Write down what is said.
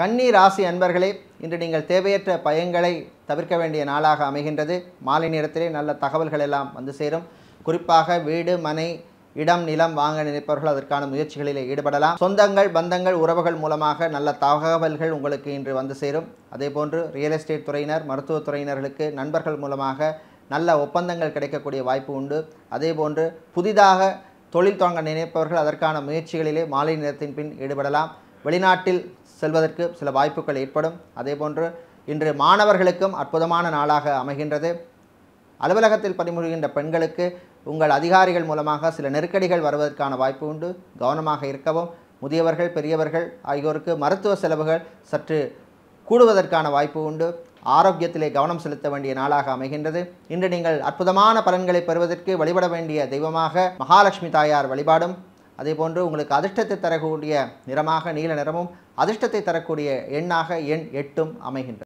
கன்னி ராசி அன்பர்களே இன்று நீங்கள் தேவையற்ற பயங்களை தவிர்க்க வேண்டிய நாளாக அமைகின்றது மாலை நேரத்திலே நல்ல தகவல்கள் எல்லாம் வந்து சேரும் குறிப்பாக வீடு மனை இடம் நிலம் வாங்க நினைப்பவர்கள் அதற்கான முயற்சிகளில் ஈடுபடலாம் சொந்தங்கள் பந்தங்கள் உறவுகள் மூலமாக நல்ல தகவல்கள் உங்களுக்கு இன்று வந்து சேரும் அதேபோன்று ரியல் எஸ்டேட் துறையினர் மருத்துவத்துறையினர்களுக்கு நண்பர்கள் மூலமாக நல்ல ஒப்பந்தங்கள் கிடைக்கக்கூடிய வாய்ப்பு உண்டு அதேபோன்று புதிதாக தொழில் தொடங்க நினைப்பவர்கள் அதற்கான முயற்சிகளிலே மாலை நேரத்தின் பின் ஈடுபடலாம் வெளிநாட்டில் செல்வதற்கு சில வாய்ப்புகள் ஏற்படும் அதேபோன்று இன்று மாணவர்களுக்கும் அற்புதமான நாளாக அமைகின்றது அலுவலகத்தில் பணிபுரிகின்ற பெண்களுக்கு உங்கள் அதிகாரிகள் மூலமாக சில நெருக்கடிகள் வருவதற்கான வாய்ப்பு உண்டு கவனமாக இருக்கவும் முதியவர்கள் பெரியவர்கள் ஆகியோருக்கு மருத்துவ செலவுகள் சற்று கூடுவதற்கான வாய்ப்பு உண்டு ஆரோக்கியத்திலே கவனம் செலுத்த வேண்டிய நாளாக அமைகின்றது இன்று நீங்கள் அற்புதமான பலன்களை பெறுவதற்கு வழிபட வேண்டிய தெய்வமாக மகாலட்சுமி தாயார் வழிபாடும் அதே போன்று உங்களுக்கு அதிர்ஷ்டத்தை தரக்கூடிய நிறமாக நீல நிறமும் அதிர்ஷ்டத்தை தரக்கூடிய எண்ணாக எண் எட்டும் அமைகின்றது